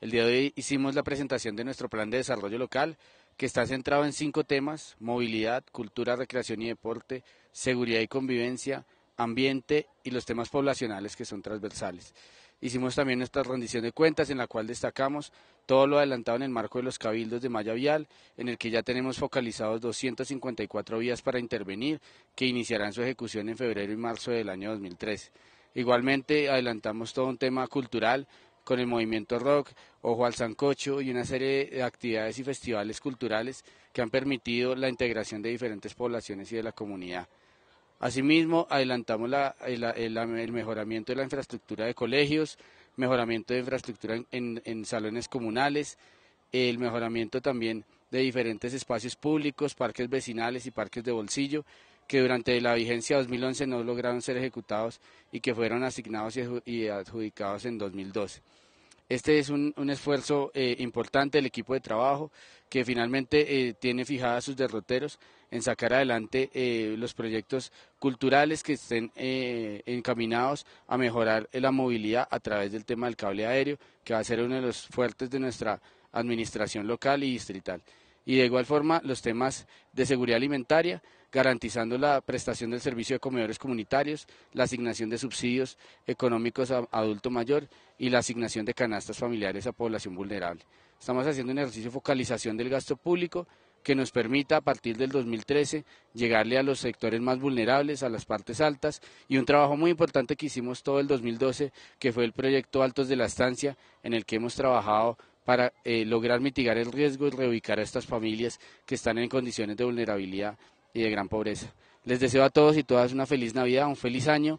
El día de hoy hicimos la presentación de nuestro plan de desarrollo local, que está centrado en cinco temas, movilidad, cultura, recreación y deporte, seguridad y convivencia, ambiente y los temas poblacionales que son transversales. Hicimos también nuestra rendición de cuentas en la cual destacamos todo lo adelantado en el marco de los cabildos de Maya vial, en el que ya tenemos focalizados 254 vías para intervenir, que iniciarán su ejecución en febrero y marzo del año 2013. Igualmente adelantamos todo un tema cultural con el movimiento rock, Ojo al Sancocho y una serie de actividades y festivales culturales que han permitido la integración de diferentes poblaciones y de la comunidad. Asimismo, adelantamos el, mejoramiento de la infraestructura de colegios, mejoramiento de infraestructura en salones comunales, el mejoramiento también de diferentes espacios públicos, parques vecinales y parques de bolsillo, que durante la vigencia 2011 no lograron ser ejecutados y que fueron asignados y adjudicados en 2012. Este es un, esfuerzo eh, importante del equipo de trabajo que finalmente eh, tiene fijadas sus derroteros en sacar adelante eh, los proyectos culturales que estén encaminados a mejorar la movilidad a través del tema del cable aéreo, que va a ser uno de los fuertes de nuestra administración local y distrital y de igual forma los temas de seguridad alimentaria, garantizando la prestación del servicio de comedores comunitarios, la asignación de subsidios económicos a adulto mayor y la asignación de canastas familiares a población vulnerable. Estamos haciendo un ejercicio de focalización del gasto público que nos permita a partir del 2013 llegarle a los sectores más vulnerables, a las partes altas y un trabajo muy importante que hicimos todo el 2012 que fue el proyecto Altos de la Estancia en el que hemos trabajado para eh, lograr mitigar el riesgo y reubicar a estas familias que están en condiciones de vulnerabilidad y de gran pobreza. Les deseo a todos y todas una feliz Navidad, un feliz año